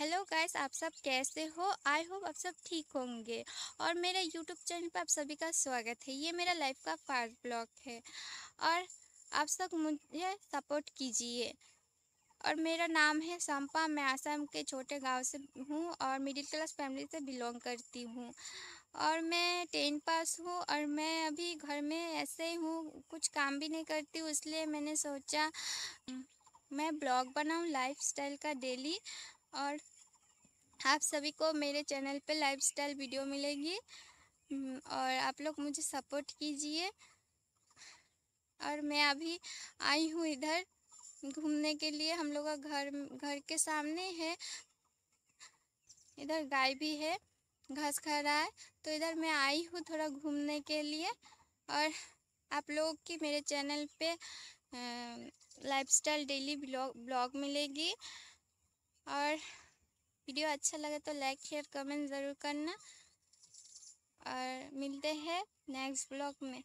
hello guys आप सब कैसे हो आई होप आप सब ठीक होंगे और मेरे यूट्यूब चैनल पर आप सभी का स्वागत है ये मेरा लाइफ का फर्स्ट ब्लॉग है और आप सब मुझे सपोर्ट कीजिए और मेरा नाम है सम्पा मैं आसाम के छोटे गांव से हूँ और मिडिल क्लास फैमिली से बिलोंग करती हूँ और मैं टेन पास हूँ और मैं अभी घर में ऐसे ही हूँ कुछ काम भी नहीं करती हूँ इसलिए मैंने सोचा मैं ब्लॉग बनाऊँ लाइफस्टाइल का डेली और आप सभी को मेरे चैनल पे लाइफस्टाइल वीडियो मिलेगी हम्म, और आप लोग मुझे सपोर्ट कीजिए और मैं अभी आई हूँ इधर घूमने के लिए हम लोग का घर घर के सामने है इधर गाय भी है घास खा रहा है तो इधर मैं आई हूँ थोड़ा घूमने के लिए और आप लोग की मेरे चैनल पे लाइफस्टाइल डेली ब्लॉग ब्लॉग मिलेगी और वीडियो अच्छा लगे तो लाइक शेयर कमेंट ज़रूर करना और मिलते हैं नेक्स्ट ब्लॉग में